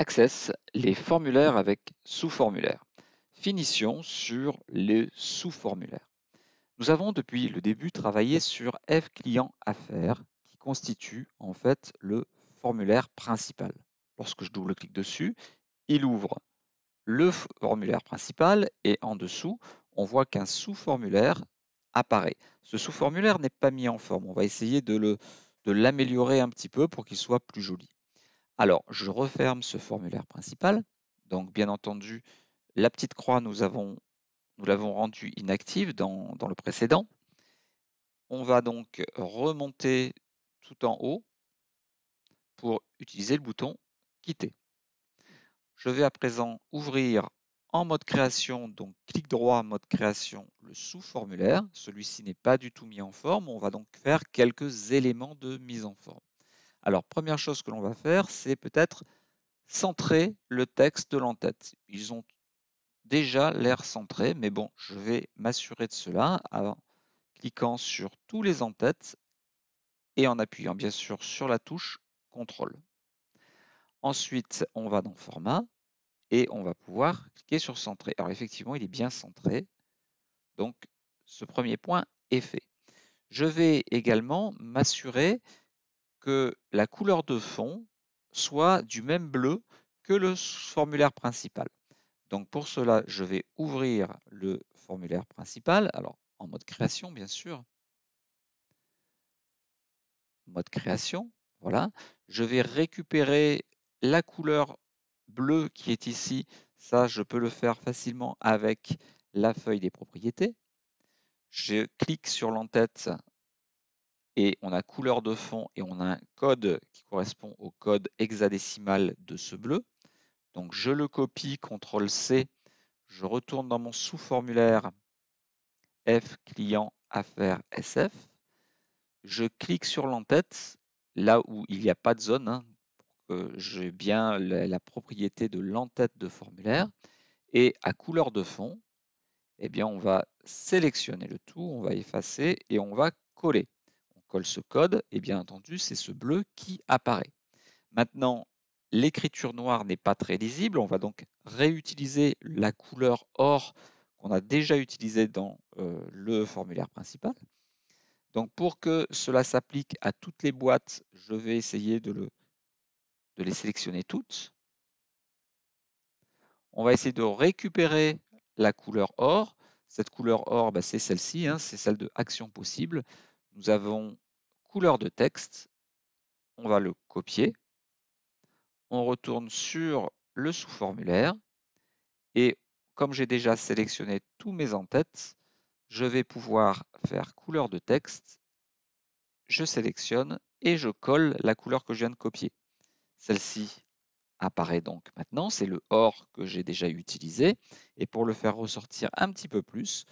Access les formulaires avec sous-formulaires. Finition sur les sous-formulaires. Nous avons depuis le début travaillé sur F client qui constitue en fait le formulaire principal. Lorsque je double-clique dessus, il ouvre le formulaire principal et en dessous, on voit qu'un sous-formulaire apparaît. Ce sous-formulaire n'est pas mis en forme. On va essayer de l'améliorer un petit peu pour qu'il soit plus joli. Alors, je referme ce formulaire principal. Donc, bien entendu, la petite croix, nous l'avons rendue inactive dans le précédent. On va donc remonter tout en haut pour utiliser le bouton Quitter. Je vais à présent ouvrir en mode création, donc clic droit, mode création, le sous-formulaire. Celui-ci n'est pas du tout mis en forme. On va donc faire quelques éléments de mise en forme. Alors, première chose que l'on va faire, c'est peut-être centrer le texte de l'entête. Ils ont déjà l'air centré, mais bon, je vais m'assurer de cela en cliquant sur tous les entêtes et en appuyant bien sûr sur la touche CTRL. Ensuite, on va dans Format et on va pouvoir cliquer sur Centrer. Alors effectivement, il est bien centré, donc ce premier point est fait. Je vais également m'assurer la couleur de fond soit du même bleu que le formulaire principal. Donc pour cela, je vais ouvrir le formulaire principal, alors en mode création bien sûr. Mode création, voilà. Je vais récupérer la couleur bleue qui est ici. Ça, je peux le faire facilement avec la feuille des propriétés. Je clique sur l'entête et on a couleur de fond et on a un code qui correspond au code hexadécimal de ce bleu. Donc je le copie, CTRL C, je retourne dans mon sous-formulaire F client affaires SF. Je clique sur l'entête, là où il n'y a pas de zone, hein, que j'ai bien la, propriété de l'entête de formulaire. Et à couleur de fond, eh bien, on va sélectionner le tout, on va effacer et on va coller colle ce code, et bien entendu, c'est ce bleu qui apparaît. Maintenant, l'écriture noire n'est pas très lisible, on va donc réutiliser la couleur or qu'on a déjà utilisée dans euh, le formulaire principal. Donc pour que cela s'applique à toutes les boîtes, je vais essayer de, les sélectionner toutes. On va essayer de récupérer la couleur or. Cette couleur or, bah, c'est celle-ci, hein, c'est celle de action possible. Nous avons couleur de texte. On va le copier. On retourne sur le sous-formulaire. Et comme j'ai déjà sélectionné tous mes en-têtes, je vais pouvoir faire couleur de texte. Je sélectionne et je colle la couleur que je viens de copier. Celle-ci apparaît donc maintenant, c'est le OR que j'ai déjà utilisé. Et pour le faire ressortir un petit peu plus,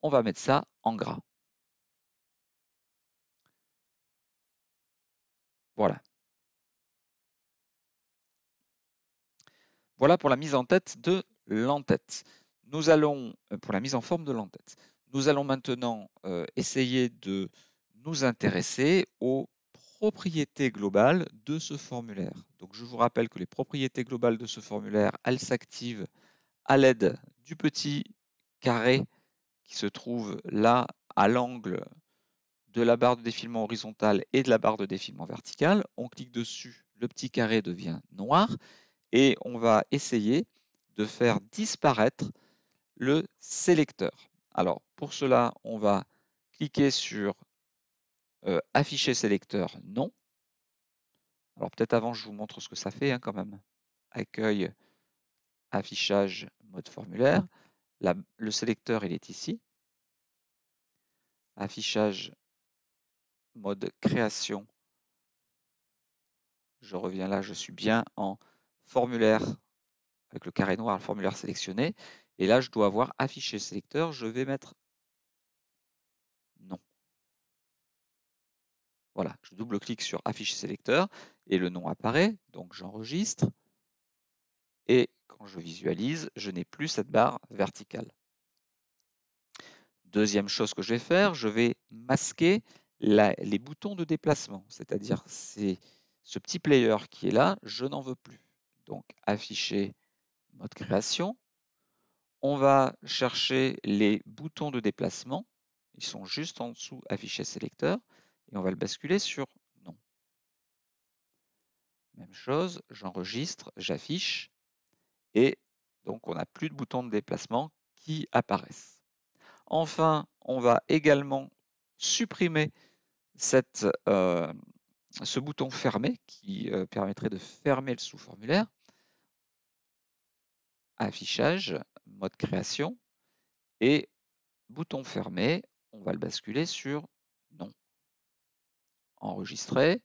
on va mettre ça en gras. Voilà. Voilà pour la mise en tête de l'entête. Nous allons, euh, pour la mise en forme de nous allons maintenant euh, essayer de nous intéresser aux propriétés globales de ce formulaire. Donc je vous rappelle que les propriétés globales de ce formulaire, elles s'activent à l'aide du petit carré qui se trouve là à l'angle de la barre de défilement horizontale et de la barre de défilement verticale. On clique dessus, le petit carré devient noir et on va essayer de faire disparaître le sélecteur. Alors pour cela, on va cliquer sur euh, Afficher sélecteur non. Alors peut-être avant, je vous montre ce que ça fait hein, quand même. Accueil, affichage, mode formulaire. le sélecteur, il est ici. Affichage mode création. Je reviens là, je suis bien en formulaire avec le carré noir, le formulaire sélectionné. Et là, je dois avoir affiché sélecteur. Je vais mettre Nom. Voilà, je double-clique sur afficher sélecteur et le nom apparaît. Donc, j'enregistre. Et quand je visualise, je n'ai plus cette barre verticale. Deuxième chose que je vais faire, je vais masquer les boutons de déplacement, c'est-à-dire ce petit player qui est là, je n'en veux plus. Donc afficher mode création, on va chercher les boutons de déplacement, ils sont juste en dessous afficher sélecteur, et on va le basculer sur non. Même chose, j'enregistre, j'affiche, et donc on n'a plus de boutons de déplacement qui apparaissent. Enfin, on va également supprimer euh, ce bouton fermé qui euh, permettrait de fermer le sous-formulaire, affichage, mode création, et bouton fermé, on va le basculer sur non. Enregistrer,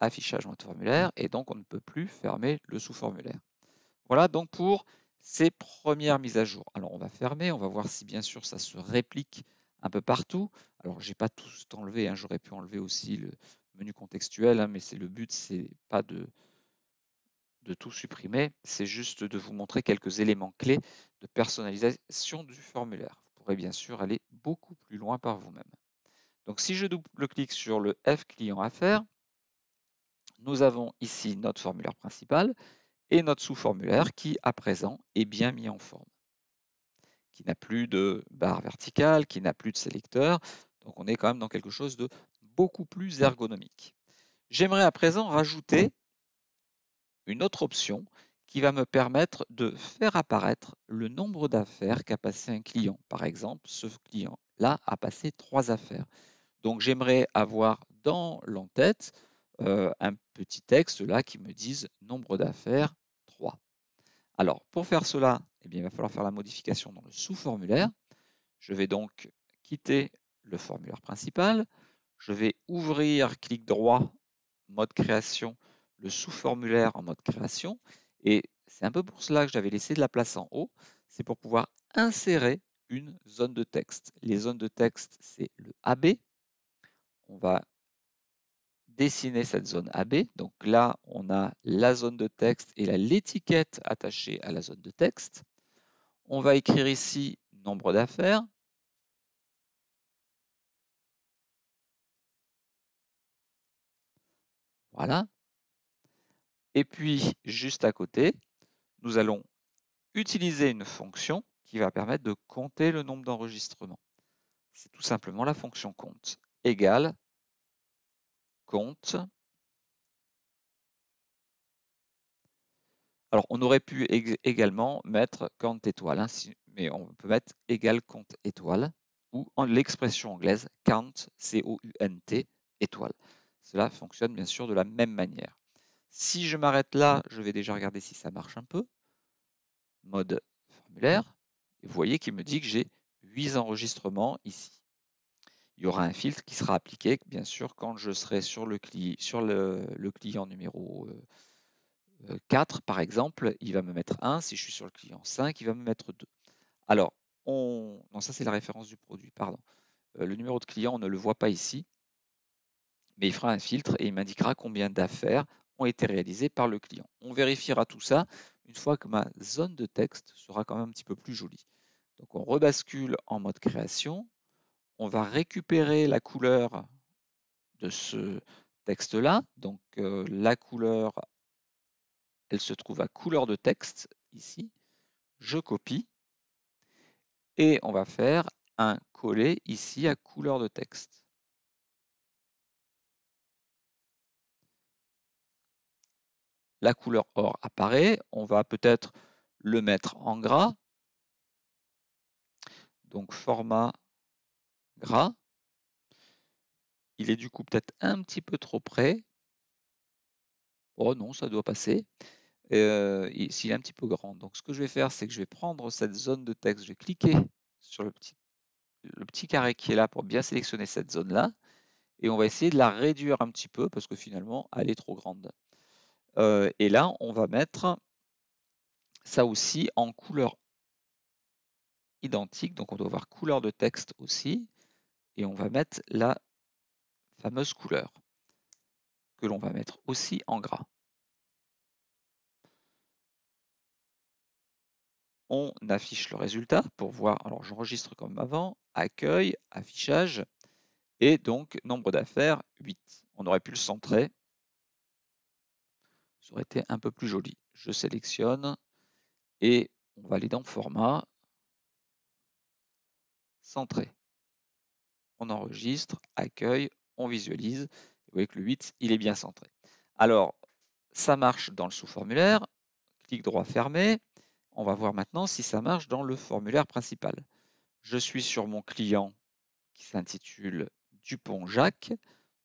affichage mode formulaire, et donc on ne peut plus fermer le sous-formulaire. Voilà donc pour ces premières mises à jour. Alors on va fermer, on va voir si bien sûr ça se réplique un peu partout. Alors, j'ai pas tout enlevé, hein, j'aurais pu enlever aussi le menu contextuel, hein, mais c'est le but, c'est pas de, de tout supprimer, c'est juste de vous montrer quelques éléments clés de personnalisation du formulaire. Vous pourrez bien sûr aller beaucoup plus loin par vous-même. Donc si je double-clique sur le F client affaires, nous avons ici notre formulaire principal et notre sous-formulaire qui, à présent, est bien mis en forme qui n'a plus de barre verticale, qui n'a plus de sélecteur. Donc on est quand même dans quelque chose de beaucoup plus ergonomique. J'aimerais à présent rajouter une autre option qui va me permettre de faire apparaître le nombre d'affaires qu'a passé un client. Par exemple, ce client-là a passé trois affaires. Donc j'aimerais avoir dans l'entête euh, un petit texte là qui me dise nombre d'affaires 3. Alors pour faire cela, eh il va falloir faire la modification dans le sous-formulaire. Je vais donc quitter le formulaire principal. Je vais ouvrir, clic droit, mode création, le sous-formulaire en mode création. Et c'est un peu pour cela que j'avais laissé de la place en haut. C'est pour pouvoir insérer une zone de texte. Les zones de texte, c'est le AB. On va dessiner cette zone AB. Donc là, on a la zone de texte et l'étiquette attachée à la zone de texte. On va écrire ici nombre d'affaires. Voilà. Et puis, juste à côté, nous allons utiliser une fonction qui va permettre de compter le nombre d'enregistrements. C'est tout simplement la fonction compte égale compte Alors, on aurait pu également mettre count étoile, hein, mais on peut mettre égal compte étoile ou en l'expression anglaise count, C-O-U-N-T, étoile. Cela fonctionne bien sûr de la même manière. Si je m'arrête là, je vais déjà regarder si ça marche un peu. Mode formulaire. Et vous voyez qu'il me dit que j'ai 8 enregistrements ici. Il y aura un filtre qui sera appliqué, bien sûr, quand je serai sur le, le client numéro euh, 4, euh, par exemple, il va me mettre 1. Si je suis sur le client 5, il va me mettre 2. Alors, on... non, ça c'est la référence du produit, pardon. Euh, le numéro de client, on ne le voit pas ici, mais il fera un filtre et il m'indiquera combien d'affaires ont été réalisées par le client. On vérifiera tout ça une fois que ma zone de texte sera quand même un petit peu plus jolie. Donc on rebascule en mode création, on va récupérer la couleur de ce texte-là, donc euh, la couleur elle se trouve à couleur de texte, ici. Je copie. Et on va faire un coller ici à couleur de texte. La couleur or apparaît. On va peut-être le mettre en gras. Donc format gras. Il est du coup peut-être un petit peu trop près. Oh non, ça doit passer euh, s'il est un petit peu grand. Donc ce que je vais faire, c'est que je vais prendre cette zone de texte, je vais cliquer sur le petit, carré qui est là pour bien sélectionner cette zone-là, et on va essayer de la réduire un petit peu, parce que finalement, elle est trop grande. et là, on va mettre ça aussi en couleur identique, donc on doit avoir couleur de texte aussi, et on va mettre la fameuse couleur, que l'on va mettre aussi en gras. on affiche le résultat pour voir, alors j'enregistre comme avant, accueil, affichage, et donc nombre d'affaires 8. On aurait pu le centrer, ça aurait été un peu plus joli. Je sélectionne et on va aller dans format, centré. On enregistre, accueil, on visualise. Vous voyez que le 8, il est bien centré. Alors, ça marche dans le sous-formulaire, clic droit fermé, on va voir maintenant si ça marche dans le formulaire principal. Je suis sur mon client qui s'intitule Dupont-Jacques.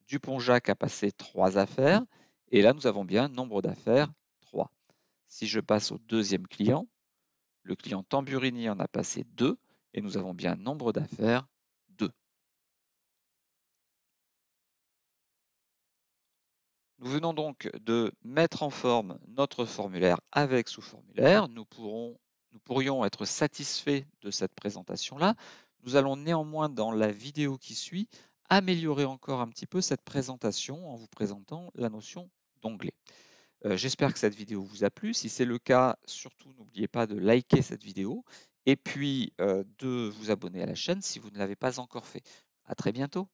Dupont-Jacques a passé trois affaires et là nous avons bien nombre d'affaires 3. Si je passe au deuxième client, le client Tamburini en a passé deux et nous avons bien nombre d'affaires Nous venons donc de mettre en forme notre formulaire avec sous-formulaire. Nous, pourrions être satisfaits de cette présentation-là. Nous allons néanmoins, dans la vidéo qui suit, améliorer encore un petit peu cette présentation en vous présentant la notion d'onglet. Euh, j'espère que cette vidéo vous a plu. Si c'est le cas, surtout n'oubliez pas de liker cette vidéo et puis euh, de vous abonner à la chaîne si vous ne l'avez pas encore fait. À très bientôt.